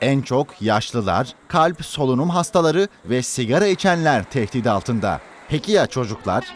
En çok yaşlılar, kalp solunum hastaları ve sigara içenler tehdit altında. Peki ya çocuklar?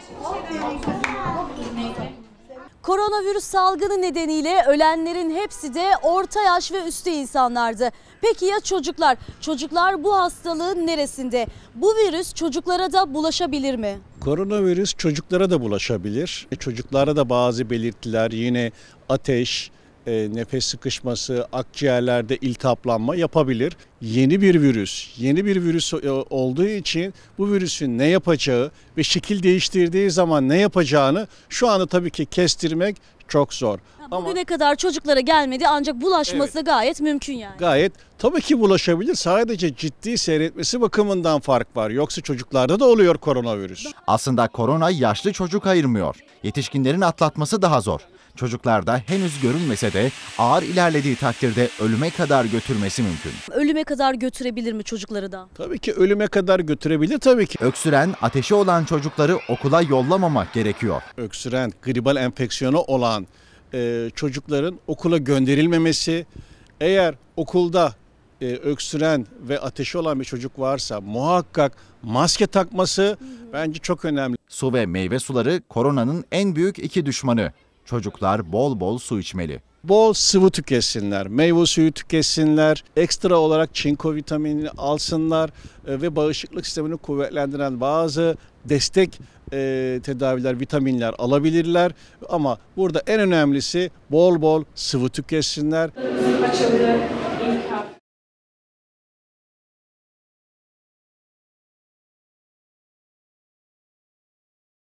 Koronavirüs salgını nedeniyle ölenlerin hepsi de orta yaş ve üstü insanlardı. Peki ya çocuklar? Çocuklar bu hastalığın neresinde? Bu virüs çocuklara da bulaşabilir mi? Koronavirüs çocuklara da bulaşabilir. E, çocuklara da bazı belirtiler yine ateş, e, nefes sıkışması, akciğerlerde iltihaplanma yapabilir yeni bir virüs. Yeni bir virüs e, olduğu için bu virüsün ne yapacağı ve şekil değiştirdiği zaman ne yapacağını şu anda tabii ki kestirmek çok zor. Ha, bugüne Ama, kadar çocuklara gelmedi ancak bulaşması evet, gayet mümkün yani. Gayet tabii ki bulaşabilir sadece ciddi seyretmesi bakımından fark var. Yoksa çocuklarda da oluyor koronavirüs. Aslında korona yaşlı çocuk ayırmıyor. Yetişkinlerin atlatması daha zor. Çocuklarda henüz görünmese de ağır ilerlediği takdirde ölüme kadar götürmesi mümkün. Ölüme kadar götürebilir mi çocukları da? Tabii ki ölüme kadar götürebilir tabii ki. Öksüren, ateşi olan çocukları okula yollamamak gerekiyor. Öksüren, gribal enfeksiyonu olan e, çocukların okula gönderilmemesi, eğer okulda e, öksüren ve ateşi olan bir çocuk varsa muhakkak maske takması hı hı. bence çok önemli. Su ve meyve suları koronanın en büyük iki düşmanı. Çocuklar bol bol su içmeli bol sıvı tüketsinler, meyve suyu tüketsinler, ekstra olarak çinko vitaminini alsınlar e, ve bağışıklık sistemini kuvvetlendiren bazı destek e, tedaviler, vitaminler alabilirler. Ama burada en önemlisi bol bol sıvı tüketsinler. Açabilir.